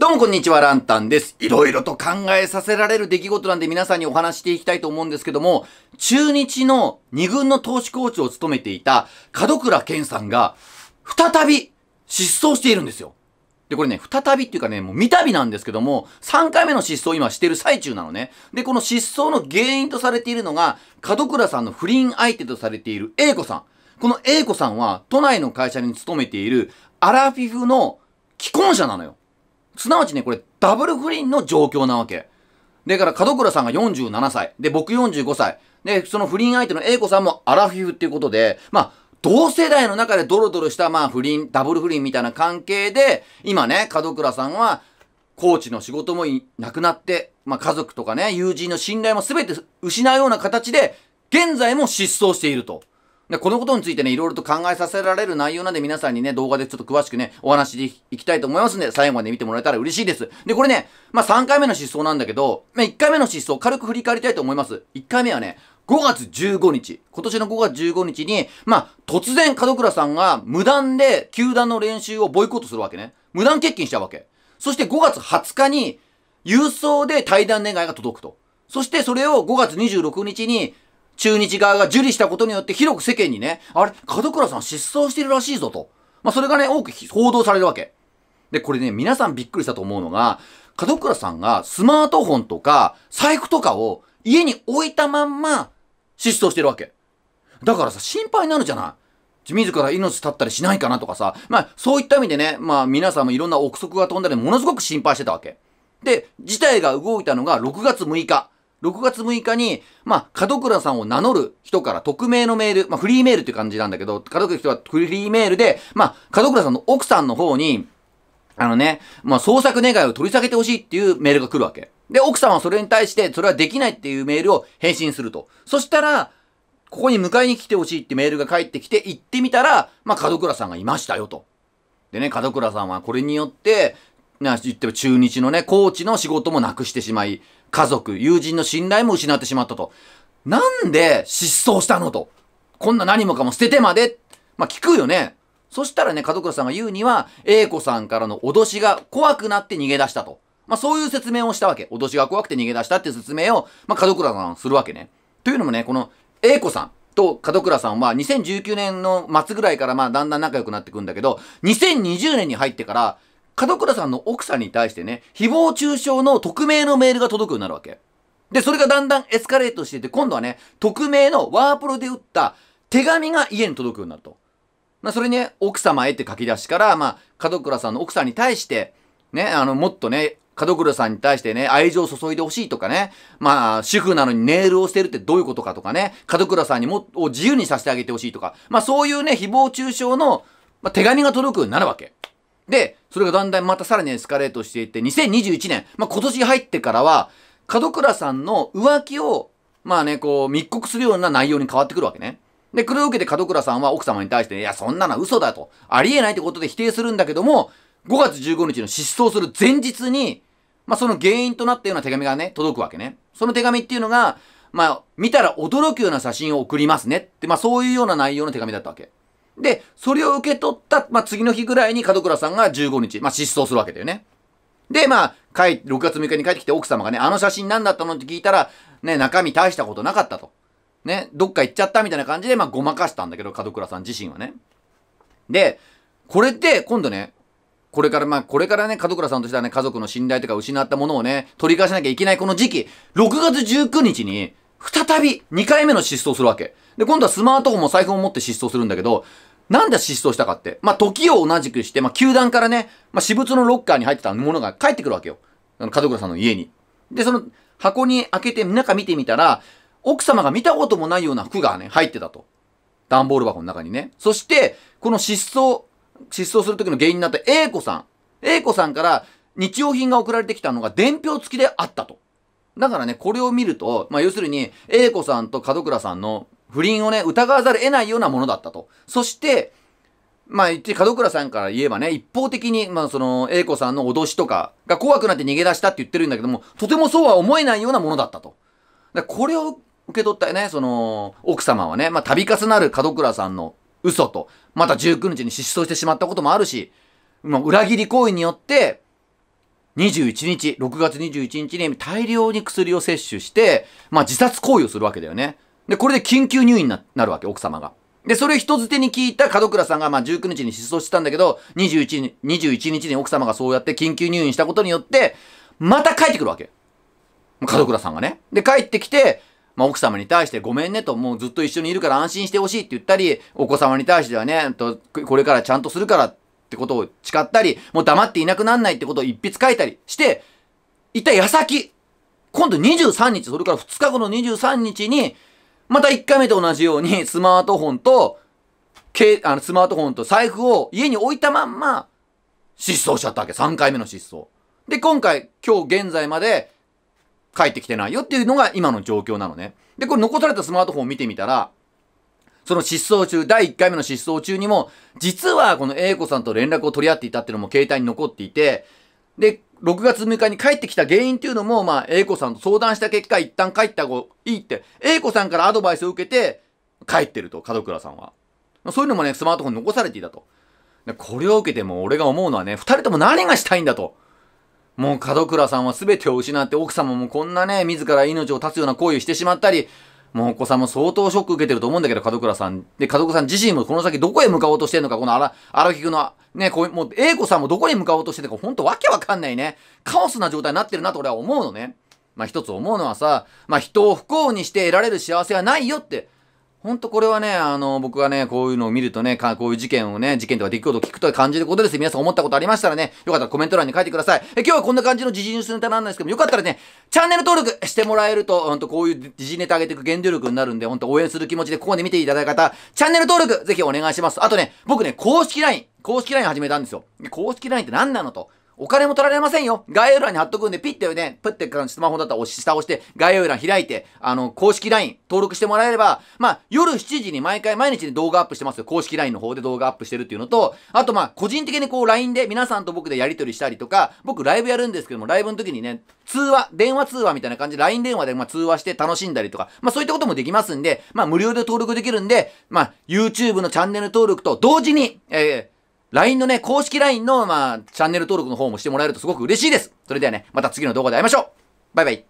どうもこんにちは、ランタンです。いろいろと考えさせられる出来事なんで皆さんにお話していきたいと思うんですけども、中日の2軍の投資コーチを務めていた門倉健さんが、再び失踪しているんですよ。で、これね、再びっていうかね、もう見たびなんですけども、3回目の失踪を今してる最中なのね。で、この失踪の原因とされているのが、門倉さんの不倫相手とされている A 子さん。この A 子さんは、都内の会社に勤めているアラフィフの既婚者なのよ。すなわちね、これ、ダブル不倫の状況なわけ。だから、門倉さんが47歳。で、僕45歳。で、その不倫相手の A 子さんもアラフィフっていうことで、まあ、同世代の中でドロドロした、まあ、不倫、ダブル不倫みたいな関係で、今ね、門倉さんは、コーチの仕事もなくなって、まあ、家族とかね、友人の信頼も全て失うような形で、現在も失踪していると。で、このことについてね、いろいろと考えさせられる内容なんで皆さんにね、動画でちょっと詳しくね、お話していきたいと思いますんで、最後まで見てもらえたら嬉しいです。で、これね、まあ、3回目の失踪なんだけど、まあ、1回目の失踪、軽く振り返りたいと思います。1回目はね、5月15日、今年の5月15日に、まあ、突然門倉さんが無断で球団の練習をボイコットするわけね。無断欠勤しちゃうわけ。そして5月20日に、郵送で対談願いが届くと。そしてそれを5月26日に、中日側が受理したことによって広く世間にね、あれ、門倉さん失踪してるらしいぞと。まあ、それがね、多く報道されるわけ。で、これね、皆さんびっくりしたと思うのが、門倉さんがスマートフォンとか財布とかを家に置いたまんま失踪してるわけ。だからさ、心配になるじゃない。自ら命絶ったりしないかなとかさ、まあそういった意味でね、まあ皆さんもいろんな憶測が飛んだり、ものすごく心配してたわけ。で、事態が動いたのが6月6日。6月6日に、まあ、門倉さんを名乗る人から匿名のメール、まあ、フリーメールって感じなんだけど、門倉人はフリーメールで、まあ、門倉さんの奥さんの方に、あのね、まあ、捜索願いを取り下げてほしいっていうメールが来るわけ。で、奥さんはそれに対して、それはできないっていうメールを返信すると。そしたら、ここに迎えに来てほしいってメールが返ってきて、行ってみたら、まあ、門倉さんがいましたよと。でね、門倉さんはこれによって、な、言っても中日のね、コーチの仕事もなくしてしまい、家族、友人の信頼も失ってしまったと。なんで失踪したのと。こんな何もかも捨ててまで。まあ、聞くよね。そしたらね、家族さんが言うには、A 子さんからの脅しが怖くなって逃げ出したと。まあ、そういう説明をしたわけ。脅しが怖くて逃げ出したっていう説明を、まあ、門倉さんするわけね。というのもね、この A 子さんと門倉さんは2019年の末ぐらいからまあだんだん仲良くなってくんだけど、2020年に入ってから門倉さんの奥さんに対してね、誹謗中傷の匿名のメールが届くようになるわけ。で、それがだんだんエスカレートしてて、今度はね、匿名のワープロで打った手紙が家に届くようになると。まあ、それね、奥様へって書き出しから、まあ、門倉さんの奥さんに対して、ね、あの、もっとね、門倉さんに対してね、愛情を注いでほしいとかね、まあ、主婦なのにネイルをしてるってどういうことかとかね、門倉さんにも、を自由にさせてあげてほしいとか、まあ、そういうね、誹謗中傷の、まあ、手紙が届くようになるわけ。で、それがだんだんまたさらにエスカレートしていって、2021年、まあ、今年入ってからは、門倉さんの浮気を、まあね、こう、密告するような内容に変わってくるわけね。で、これを受けて門倉さんは奥様に対して、いや、そんなの嘘だと、ありえないってことで否定するんだけども、5月15日の失踪する前日に、まあ、その原因となったような手紙がね、届くわけね。その手紙っていうのが、まあ、見たら驚くような写真を送りますねって、まあ、そういうような内容の手紙だったわけ。で、それを受け取った、まあ、次の日ぐらいに門倉さんが15日、まあ、失踪するわけだよね。で、まあ、帰、6月6日に帰ってきて奥様がね、あの写真何だったのって聞いたら、ね、中身大したことなかったと。ね、どっか行っちゃったみたいな感じで、まあ、ごまかしたんだけど、門倉さん自身はね。で、これって今度ね、これから、まあ、これからね、門倉さんとしてはね、家族の信頼とか失ったものをね、取り返さなきゃいけないこの時期、6月19日に、再び2回目の失踪するわけ。で、今度はスマートフォンも財布も持って失踪するんだけど、なんで失踪したかって。まあ、時を同じくして、まあ、球団からね、まあ、私物のロッカーに入ってたものが帰ってくるわけよ。あの、門倉さんの家に。で、その箱に開けて中見てみたら、奥様が見たこともないような服がね、入ってたと。段ボール箱の中にね。そして、この失踪、失踪する時の原因になった A 子さん。A 子さんから日用品が送られてきたのが伝票付きであったと。だからね、これを見ると、まあ、要するに、A 子さんと門倉さんの不倫をね、疑わざる得ないようなものだったと。そして、まあ言って、門倉さんから言えばね、一方的に、まあその、英子さんの脅しとかが怖くなって逃げ出したって言ってるんだけども、とてもそうは思えないようなものだったと。これを受け取ったね、その、奥様はね、まあ度重なる門倉さんの嘘と、また19日に失踪してしまったこともあるし、まあ裏切り行為によって、21日、6月21日に大量に薬を摂取して、まあ自殺行為をするわけだよね。で、これで緊急入院ななるわけ、奥様が。で、それを人づてに聞いた門倉さんが、まあ、19日に失踪してたんだけど、21日、21日に奥様がそうやって緊急入院したことによって、また帰ってくるわけ。門倉さんがね。で、帰ってきて、まあ、奥様に対してごめんねと、もうずっと一緒にいるから安心してほしいって言ったり、お子様に対してはね、とこれからちゃんとするからってことを誓ったり、もう黙っていなくなんないってことを一筆書いたりして、一体矢先、今度23日、それから2日後の23日に、また1回目と同じように、スマートフォンと、あのスマートフォンと財布を家に置いたまんま、失踪しちゃったわけ。3回目の失踪。で、今回、今日現在まで、帰ってきてないよっていうのが今の状況なのね。で、これ残されたスマートフォンを見てみたら、その失踪中、第1回目の失踪中にも、実はこの A 子さんと連絡を取り合っていたっていうのも携帯に残っていて、で、6月6日に帰ってきた原因っていうのも、まあ、A 子さんと相談した結果、一旦帰った方がいいって、A 子さんからアドバイスを受けて、帰ってると、門倉さんは。そういうのもね、スマートフォンに残されていたと。でこれを受けても、俺が思うのはね、二人とも何がしたいんだと。もう門倉さんは全てを失って奥様もこんなね、自ら命を絶つような行為をしてしまったり、もうお子さんも相当ショック受けてると思うんだけど、門倉さん。で、門倉さん自身もこの先どこへ向かおうとしてるのか、この荒木君の、ね、こうもう、英子さんもどこに向かおうとしてるのか、ほんとわけわかんないね。カオスな状態になってるなと俺は思うのね。まあ一つ思うのはさ、まあ人を不幸にして得られる幸せはないよって、ほんとこれはね、あの、僕がね、こういうのを見るとね、かこういう事件をね、事件とか出来事を聞くと感じることです。皆さん思ったことありましたらね、よかったらコメント欄に書いてください。え今日はこんな感じの時事ニュースネタなんですけども、よかったらね、チャンネル登録してもらえると、ほんとこういう時事ネタ上げていく原動力になるんで、ほんと応援する気持ちでここで見ていただいた方、チャンネル登録ぜひお願いします。あとね、僕ね、公式 LINE、公式 LINE 始めたんですよ。公式 LINE って何なのと。お金も取られませんよ。概要欄に貼っとくんで、ピッてね、プッてスマホだったら押し、下押して、概要欄開いて、あの、公式 LINE 登録してもらえれば、まあ、夜7時に毎回毎日に動画アップしてますよ。公式 LINE の方で動画アップしてるっていうのと、あとまあ、個人的にこう LINE で皆さんと僕でやり取りしたりとか、僕ライブやるんですけども、ライブの時にね、通話、電話通話みたいな感じで LINE 電話でま通話して楽しんだりとか、まあそういったこともできますんで、まあ無料で登録できるんで、まあ YouTube のチャンネル登録と同時に、えー LINE のね、公式 LINE の、まあ、チャンネル登録の方もしてもらえるとすごく嬉しいです。それではね、また次の動画で会いましょうバイバイ